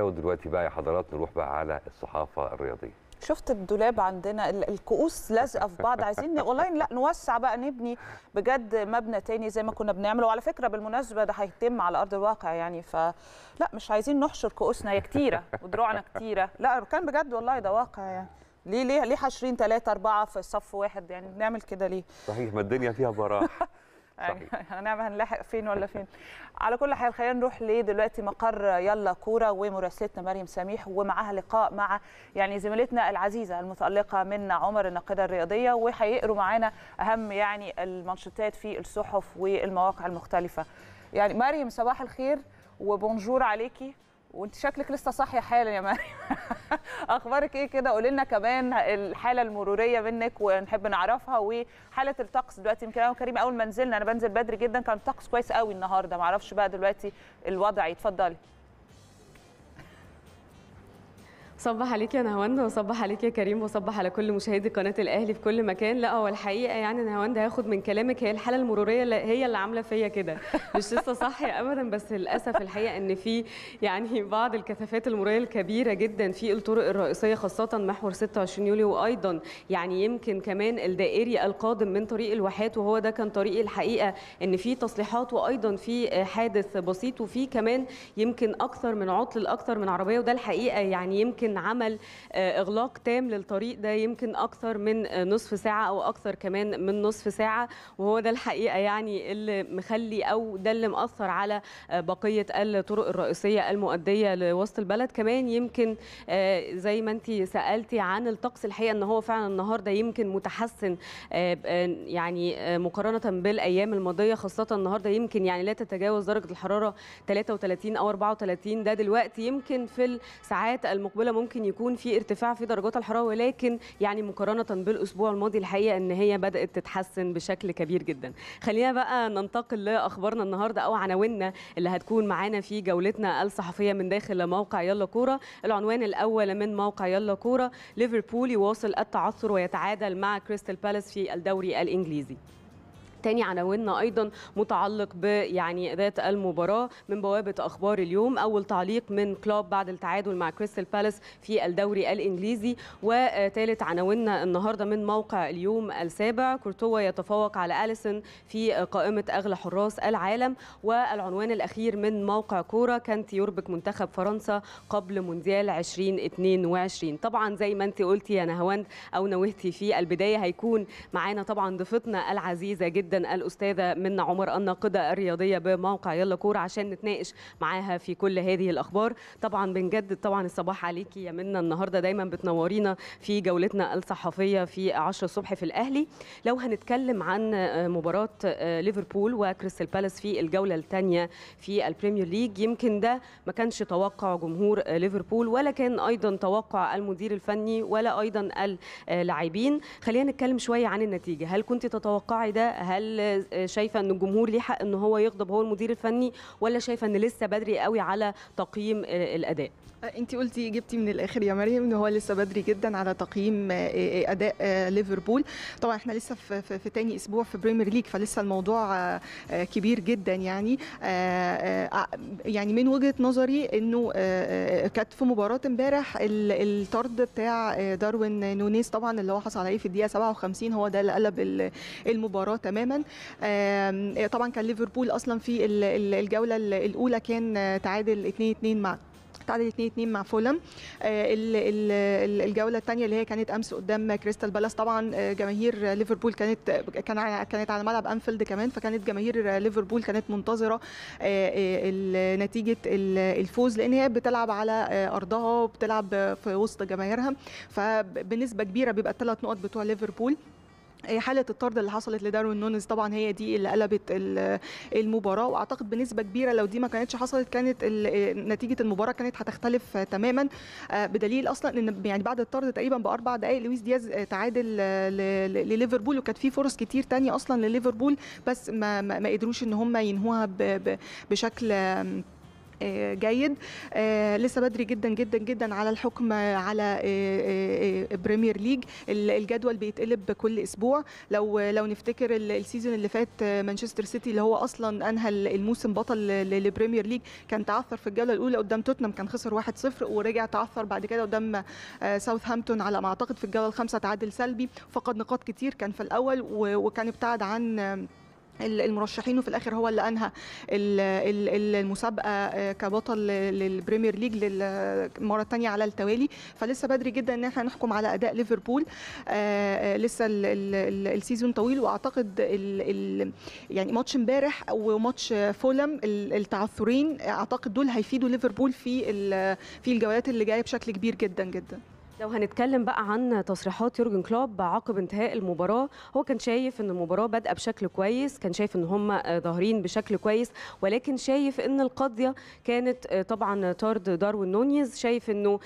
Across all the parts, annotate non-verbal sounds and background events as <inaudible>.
ودلوقتي بقى يا حضرات نروح بقى على الصحافه الرياضيه شفت الدولاب عندنا الكؤوس لازقه في بعض عايزين اونلاين لا نوسع بقى نبني بجد مبنى تاني زي ما كنا بنعمله وعلى فكره بالمناسبه ده هيتم على ارض الواقع يعني ف لا مش عايزين نحشر كؤوسنا هي كتيره ودروعنا كتيره لا كان بجد والله ده واقع يعني ليه ليه ليه حاشرين ثلاثة أربعة في صف واحد يعني بنعمل كده ليه؟ صحيح ما الدنيا فيها براح <laughs> صحيح أيوة. <laughs> هنعمل هنلاحق فين ولا فين على كل حال خلينا نروح لدلوقتي مقر يلا كوره ومراسلتنا مريم سميح ومعاها لقاء مع يعني زميلتنا العزيزه المتالقه من عمر الناقده الرياضيه وهيقروا معانا اهم يعني المنشطات في الصحف والمواقع المختلفه يعني مريم صباح الخير وبونجور عليكي وانت شكلك لسه صاحيه حالا يا مريم <laughs> اخبارك ايه كده قولي لنا كمان الحاله المروريه منك ونحب نعرفها وحاله الطقس دلوقتي يمكن انا كريم اول ما نزلنا انا بنزل بدري جدا كان الطقس كويس قوي النهارده معرفش بقى دلوقتي الوضع اتفضلي صبح عليك يا نهاوند وصبح عليك يا كريم وصبح على كل مشاهدي قناه الاهلي في كل مكان لا هو الحقيقه يعني نهاوند هاخد من كلامك هي الحاله المروريه اللي هي اللي عامله فيا كده مش لسه صحي ابدا بس للاسف الحقيقه ان في يعني بعض الكثافات المروريه الكبيره جدا في الطرق الرئيسيه خاصه محور 26 يوليو وايضا يعني يمكن كمان الدائري القادم من طريق الواحات وهو ده كان طريقي الحقيقه ان في تصليحات وايضا في حادث بسيط وفي كمان يمكن اكثر من عطل لاكثر من عربيه وده الحقيقه يعني يمكن ولكن عمل آه، اغلاق تام للطريق ده يمكن اكثر من آه، نصف ساعه او اكثر كمان من نصف ساعه وهو ده الحقيقه يعني اللي مخلي او ده اللي مأثر على آه، بقيه الطرق الرئيسيه المؤديه لوسط البلد كمان يمكن زي ما انت سالتي عن الطقس الحقيقه ان هو فعلا النهارده يمكن متحسن يعني مقارنه بالايام الماضيه خاصه النهارده يمكن يعني لا تتجاوز درجه الحراره 33 او 34 ده دلوقتي يمكن في الساعات المقبله ممكن يكون في ارتفاع في درجات الحراره ولكن يعني مقارنه بالاسبوع الماضي الحقيقه ان هي بدات تتحسن بشكل كبير جدا خلينا بقى ننتقل لاخبارنا النهارده او عناويننا اللي هتكون معانا في جولتنا الصحفيه من داخل موقع يلا كوره العنوان الاول من موقع يلا كوره ليفربول يواصل التعثر ويتعادل مع كريستال بالاس في الدوري الانجليزي تاني عناويننا ايضا متعلق بيعني ذات المباراه من بوابه اخبار اليوم اول تعليق من كلوب بعد التعادل مع كريستال بالاس في الدوري الانجليزي وثالث عناويننا النهارده من موقع اليوم السابع كورتوا يتفوق على اليسون في قائمه اغلى حراس العالم والعنوان الاخير من موقع كوره كانت يربك منتخب فرنسا قبل مونديال 2022 طبعا زي ما انت قلتي يا نهواند او نوهتي في البدايه هيكون معانا طبعا ضيفتنا العزيزه جدا جدا الاستاذه منى عمر الناقده الرياضيه بموقع يلا كوره عشان نتناقش معاها في كل هذه الاخبار طبعا بنجدد طبعا الصباح عليكي يا منى النهارده دايما بتنورينا في جولتنا الصحفيه في 10 الصبح في الاهلي لو هنتكلم عن مباراه آه، ليفربول وكريستال بالاس في الجوله الثانيه في البريمير ليج يمكن ده ما كانش توقع جمهور آه، ليفربول ولا كان ايضا توقع المدير الفني ولا ايضا اللاعبين آه، خلينا نتكلم شويه عن النتيجه هل كنت تتوقعي ده هل هل شايفه ان الجمهور ليه حق ان هو يغضب هو المدير الفني ولا شايفه ان لسه بدري قوي على تقييم الاداء انت قلتي جبتي من الاخر يا مريم ان هو لسه بدري جدا على تقييم آه، آه، آه، اداء ليفربول طبعا احنا لسه في, في, تاني اسبوع في بريمير ليج فلسه الموضوع كبير جدا يعني يعني من وجهه نظري انه كانت في مباراه امبارح الطرد بتاع داروين نونيز طبعا اللي هو حصل عليه في الدقيقه 57 هو ده اللي قلب المباراه تماما طبعا كان ليفربول اصلا في الجوله الاولى كان آه، تعادل 2-2 مع تعادل 2-2 مع فولم آه، الجوله الثانيه اللي هي كانت امس قدام كريستال بالاس طبعا آه، جماهير ليفربول كانت كان كانت على ملعب انفيلد كمان فكانت جماهير ليفربول كانت منتظره نتيجه الفوز لان هي بتلعب على ارضها وبتلعب في وسط جماهيرها فبنسبه كبيره بيبقى الثلاث نقط بتوع ليفربول إيه، حاله الطرد اللي حصلت لداروين نونز طبعا هي دي اللي قلبت المباراه واعتقد بنسبه كبيره لو دي ما كانتش حصلت كانت نتيجه المباراه كانت هتختلف تماما آه، بدليل اصلا ان يعني بعد الطرد تقريبا باربع دقائق لويس دياز آه، تعادل آه، لليفربول وكانت في فرص كتير تانية اصلا لليفربول بس ما ما قدروش ان هم ينهوها بشكل آه، جيد آه، لسه بدري جدا جدا جدا على الحكم على بريمير آه، ليج الجدول بيتقلب كل اسبوع لو لو نفتكر السيزون اللي فات مانشستر سيتي اللي هو اصلا انهى الموسم بطل للبريمير ليج كان تعثر في الجوله الاولى قدام توتنهام كان خسر 1-0 ورجع تعثر بعد كده قدام ساوثهامبتون على ما اعتقد في الجوله الخامسه تعادل سلبي فقد نقاط كتير كان في الاول وكان ابتعد عن المرشحين وفي الاخر هو اللي انهى المسابقه آه، كبطل للبريمير ليج للمره الثانيه على التوالي فلسه بدري جدا ان احنا نحكم على اداء ليفربول آه، آه، لسه السيزون طويل واعتقد يعني ماتش امبارح وماتش فولم التعثرين اعتقد دول هيفيدوا ليفربول في في الجولات اللي جايه بشكل كبير جدا جدا لو هنتكلم بقى عن تصريحات يورجن كلوب عقب انتهاء المباراه هو كان شايف ان المباراه بادئه بشكل كويس كان شايف ان هم ظاهرين بشكل كويس ولكن شايف ان القضيه كانت طبعا طرد داروين نونيز شايف انه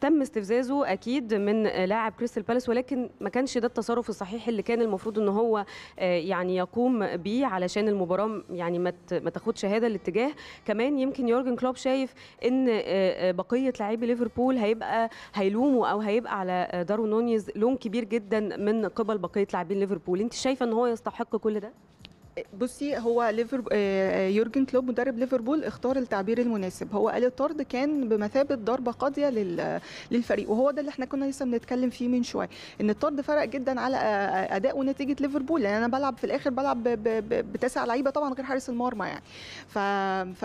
تم استفزازه اكيد من لاعب كريستال بالاس ولكن ما كانش ده التصرف الصحيح اللي كان المفروض ان هو آه، يعني يقوم بيه علشان المباراه يعني ما تاخدش هذا الاتجاه كمان يمكن يورجن كلوب شايف ان آه، آه، بقيه لاعبي ليفربول هيبقى هيلوموا او هيبقى على دارو نونيز لوم كبير جدا من قبل بقيه لاعبين ليفربول انت شايفه ان هو يستحق كل ده بصي هو ليفربول آه، آه، يورجن كلوب مدرب ليفربول اختار التعبير المناسب هو قال الطرد كان بمثابه ضربه قاضيه للفريق وهو ده اللي احنا كنا لسه بنتكلم فيه من شويه ان الطرد فرق جدا على آه، اداء ونتيجه ليفربول يعني انا بلعب في الاخر بلعب بتسع لعيبه طبعا غير حارس المرمى يعني ف...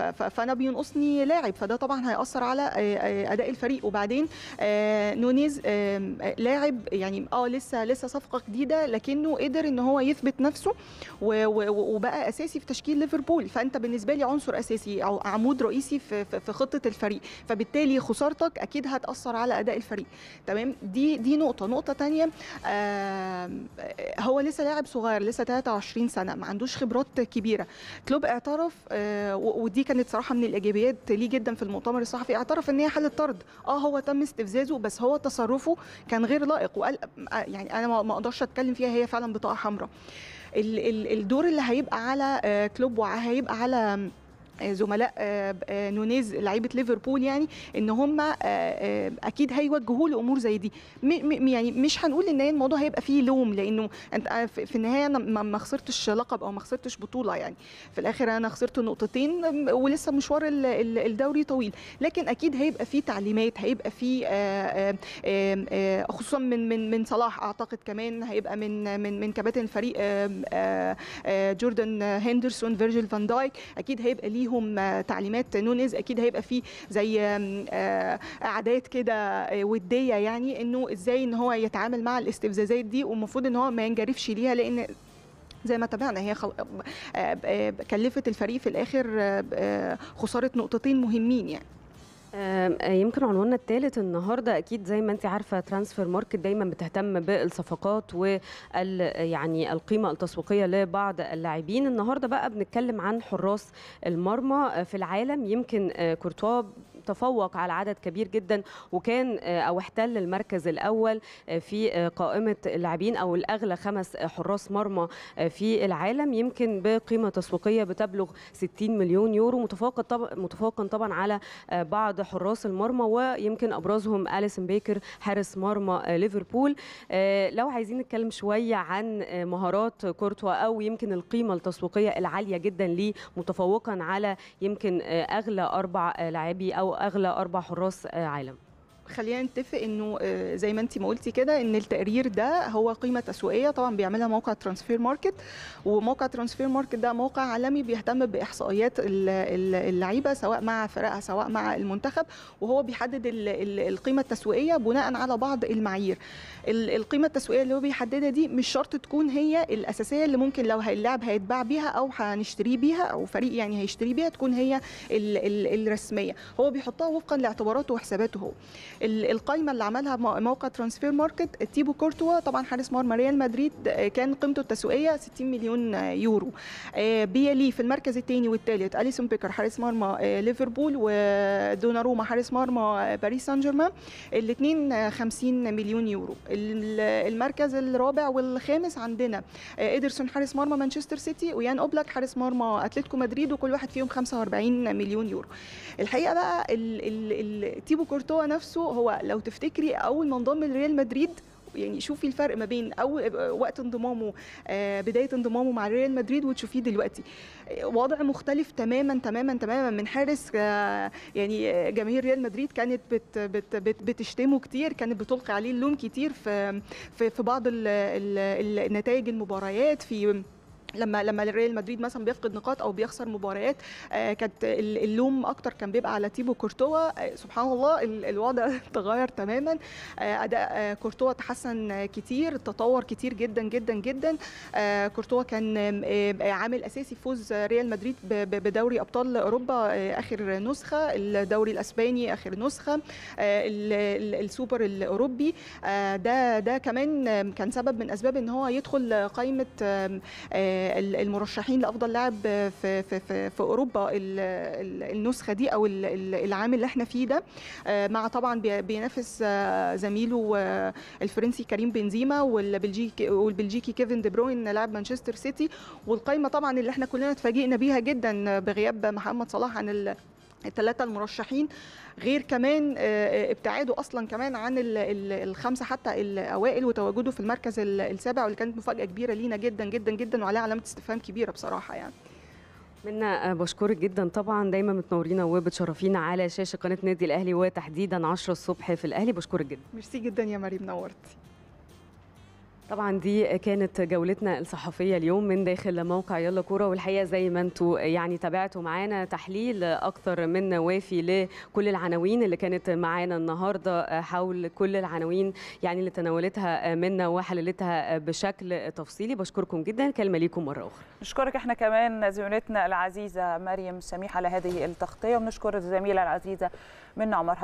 ف... فانا بينقصني لاعب فده طبعا هياثر على اداء الفريق وبعدين نونيز لاعب يعني اه لسه لسه صفقه جديده لكنه قدر ان هو يثبت نفسه و... وبقى اساسي في تشكيل ليفربول فانت بالنسبه لي عنصر اساسي او عمود رئيسي في في خطه الفريق فبالتالي خسارتك اكيد هتاثر على اداء الفريق تمام دي دي نقطه نقطه ثانيه آه، هو لسه لاعب صغير لسه 23 سنه ما عندوش خبرات كبيره كلوب اعترف آه، ودي كانت صراحه من الايجابيات ليه جدا في المؤتمر الصحفي اعترف ان هي حاله طرد اه هو تم استفزازه بس هو تصرفه كان غير لائق وقال آه، يعني انا ما اقدرش اتكلم فيها هي فعلا بطاقه حمراء الدور اللي هيبقى على آه، كلوب وهيبقى على آه، زملاء آه، آه، نونيز لعيبه ليفربول يعني ان هم اكيد هيوجهوا له امور زي دي يعني مش هنقول ان الموضوع هيبقى فيه لوم لانه انت في النهايه انا ما خسرتش لقب او ما خسرتش بطوله يعني في الاخر انا خسرت نقطتين ولسه مشوار الدوري طويل لكن اكيد هيبقى فيه تعليمات هيبقى فيه خصوصا من من من صلاح اعتقد كمان هيبقى من من من كباتن الفريق جوردن هندرسون فيرجيل فان دايك اكيد هيبقى ليه ليهم تعليمات نونيز اكيد هيبقى فيه زي آه، عادات كده آه، وديه يعني انه ازاي ان هو يتعامل مع الاستفزازات دي والمفروض ان هو ما ينجرفش ليها لان زي ما تابعنا هي خل... آه، كلفت الفريق في الاخر خساره نقطتين مهمين يعني آه، يمكن عنواننا الثالث النهارده اكيد زي ما انت عارفه ترانسفير ماركت دايما بتهتم بالصفقات وال يعني القيمه التسويقيه لبعض اللاعبين النهارده بقى بنتكلم عن حراس المرمى آه، في العالم يمكن آه، كورتوا تفوق على عدد كبير جدا وكان آه، او احتل المركز الاول آه، في آه، قائمه اللاعبين او الاغلى خمس حراس مرمى في العالم يمكن بقيمه تسويقيه بتبلغ 60 مليون يورو متفوقا طبعا متفوقا طبعا على بعض حراس المرمى ويمكن ابرزهم اليسن بيكر حارس مرمى ليفربول لو عايزين نتكلم شويه عن مهارات كورتوا او يمكن القيمه التسويقيه العاليه جدا ليه متفوقا على يمكن اغلى اربع لاعبي او اغلى اربع حراس آه، عالم خلينا نتفق انه آه، زي ما انت ما قلتي كده ان التقرير ده هو قيمه تسويقيه طبعا بيعملها موقع ترانسفير ماركت وموقع ترانسفير ماركت ده موقع عالمي بيهتم باحصائيات اللعيبه سواء مع فرقها سواء مع المنتخب وهو بيحدد القيمه التسويقيه بناء على بعض المعايير القيمه التسويقيه اللي هو بيحددها دي مش شرط تكون هي الاساسيه اللي ممكن لو اللاعب هيتباع بيها او هنشتريه بيها او فريق يعني هيشتري بيها تكون هي الرسميه هو بيحطها وفقا لاعتباراته وحساباته هو القايمه اللي عملها موقع ترانسفير ماركت تيبو كورتوا طبعا حارس مرمى ريال مدريد آه، كان قيمته التسويقيه 60 مليون آه، يورو آه، بيليه في المركز الثاني والثالث اليسون بيكر حارس مرمى ليفربول ودوناروما حارس مرمى باريس سان جيرمان الاثنين 50 مليون يورو المركز الرابع والخامس عندنا ادرسون حارس مرمى مانشستر سيتي ويان اوبلاك حارس مرمى اتلتيكو مدريد وكل واحد فيهم 45 مليون يورو الحقيقه بقى تيبو كورتوا نفسه هو لو تفتكري اول ما انضم لريال مدريد يعني شوفي الفرق ما بين اول وقت انضمامه آه، بدايه انضمامه مع ريال مدريد وتشوفيه دلوقتي آه، وضع مختلف تماما تماما تماما من حارس آه، يعني جماهير ريال مدريد كانت بت بت بت بتشتمه كتير كانت بتلقي عليه اللوم كتير في في, بعض النتائج المباريات في لما لما ريال مدريد مثلا بيفقد نقاط او بيخسر مباريات آه، كانت اللوم اكتر كان بيبقى على تيبو كورتوا آه، سبحان الله الوضع <laughs> تغير تماما آه، اداء كورتوا تحسن كتير تطور كتير جدا جدا جدا كورتوا كان عامل اساسي فوز ريال مدريد بدوري ابطال اوروبا اخر نسخه الدوري الاسباني اخر نسخه السوبر الاوروبي ده ده كمان كان سبب من اسباب ان هو يدخل قائمه المرشحين لافضل لاعب في في في, في اوروبا النسخه دي او العام اللي احنا فيه ده آه، مع طبعا بينافس آه، زميله آه، الفرنسي كريم بنزيما والبلجيكي والبلجيكي كيفن دي بروين لاعب مانشستر سيتي والقايمه طبعا اللي احنا كلنا اتفاجئنا بيها جدا بغياب محمد صلاح عن الثلاثة المرشحين غير كمان آه، آه، ابتعاده اصلا كمان عن الخمسه حتى الاوائل وتواجده في المركز السابع واللي كانت مفاجاه كبيره لينا جدا جدا جدا وعليها علامه استفهام كبيره بصراحه يعني منا آه، بشكرك جدا طبعا دايما متنورينا وبتشرفينا على شاشه قناه نادي الاهلي وتحديدا 10 الصبح في الاهلي بشكرك جدا ميرسي جدا يا مريم نورتي طبعا دي كانت جولتنا الصحفيه اليوم من داخل موقع يلا كوره والحقيقه زي ما انتم يعني تابعتوا معانا تحليل اكثر من وافي لكل العناوين اللي كانت معانا النهارده حول كل العناوين يعني اللي تناولتها منا وحللتها بشكل تفصيلي بشكركم جدا كلمه ليكم مره اخرى نشكرك احنا كمان زميلتنا العزيزه مريم سميح على هذه التغطيه ونشكر الزميله العزيزه منا عمر